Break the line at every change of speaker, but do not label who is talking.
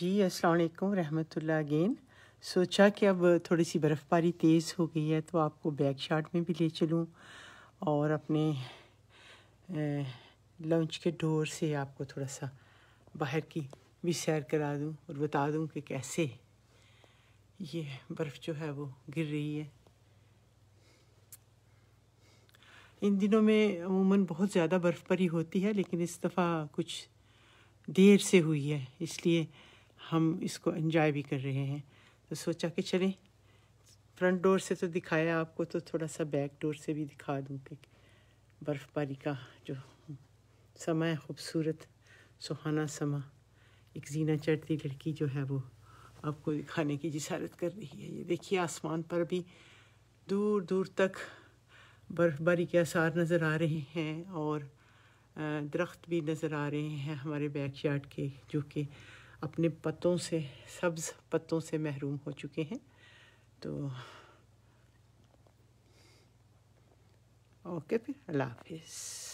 जी अस्सलाम वालेकुम रहमतुल्लाह अगेन सोचा कि अब थोड़ी सी बर्फ़बारी तेज़ हो गई है तो आपको बैक शार्ट में भी ले चलूँ और अपने लंच के डोर से आपको थोड़ा सा बाहर की भी सैर करा दूँ और बता दूँ कि कैसे ये बर्फ़ जो है वो गिर रही है इन दिनों में अमूमन बहुत ज़्यादा बर्फ़बारी होती है लेकिन इस दफ़ा कुछ देर से हुई है इसलिए हम इसको इन्जॉय भी कर रहे हैं तो सोचा कि चलें फ्रंट डोर से तो दिखाया आपको तो थोड़ा सा बैक डोर से भी दिखा दूँ कि बर्फ़बारी का जो समय खूबसूरत सुहाना समा एक जीना चढ़ती लड़की जो है वो आपको दिखाने की जिसारत कर रही है ये देखिए आसमान पर भी दूर दूर तक बर्फ़बारी के आसार नज़र आ रहे हैं और दरख्त भी नज़र आ रहे हैं हमारे बैक यार्ड के जो कि अपने पत्तों से सब्ज़ पत्तों से महरूम हो चुके हैं तो ओके फिर अल्लाह हाफिज़